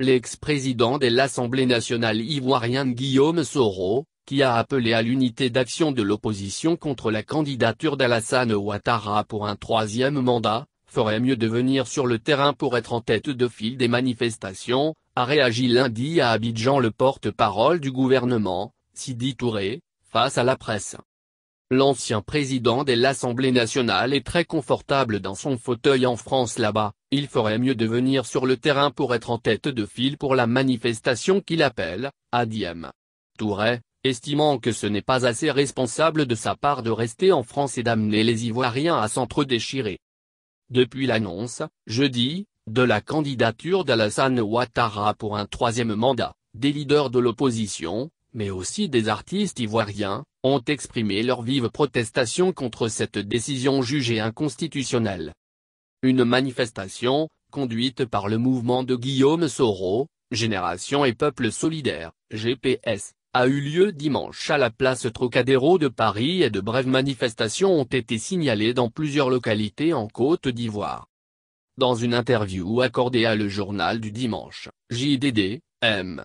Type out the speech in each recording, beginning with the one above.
l'ex-président de l'Assemblée nationale ivoirienne Guillaume Soro, qui a appelé à l'unité d'action de l'opposition contre la candidature d'Alassane Ouattara pour un troisième mandat, ferait mieux de venir sur le terrain pour être en tête de file des manifestations, a réagi lundi à Abidjan le porte-parole du gouvernement, Sidi Touré, face à la presse. L'ancien président de l'Assemblée nationale est très confortable dans son fauteuil en France là-bas, il ferait mieux de venir sur le terrain pour être en tête de file pour la manifestation qu'il appelle, à Diem. Touret, estimant que ce n'est pas assez responsable de sa part de rester en France et d'amener les Ivoiriens à s'entre-déchirer. Depuis l'annonce, jeudi, de la candidature d'Alassane Ouattara pour un troisième mandat, des leaders de l'opposition, mais aussi des artistes ivoiriens, ont exprimé leur vive protestation contre cette décision jugée inconstitutionnelle. Une manifestation, conduite par le mouvement de Guillaume Soro, Génération et Peuple Solidaire, GPS, a eu lieu dimanche à la place Trocadéro de Paris et de brèves manifestations ont été signalées dans plusieurs localités en Côte d'Ivoire. Dans une interview accordée à le journal du dimanche, JDD, M.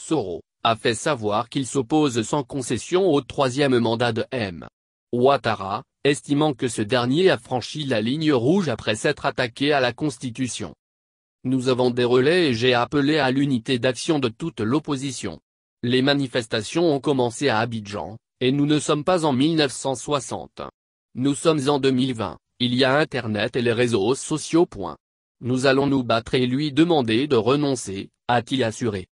Soro, a fait savoir qu'il s'oppose sans concession au troisième mandat de M. Ouattara, estimant que ce dernier a franchi la ligne rouge après s'être attaqué à la Constitution. Nous avons des relais et j'ai appelé à l'unité d'action de toute l'opposition. Les manifestations ont commencé à Abidjan, et nous ne sommes pas en 1960. Nous sommes en 2020, il y a Internet et les réseaux sociaux. Nous allons nous battre et lui demander de renoncer, a-t-il assuré.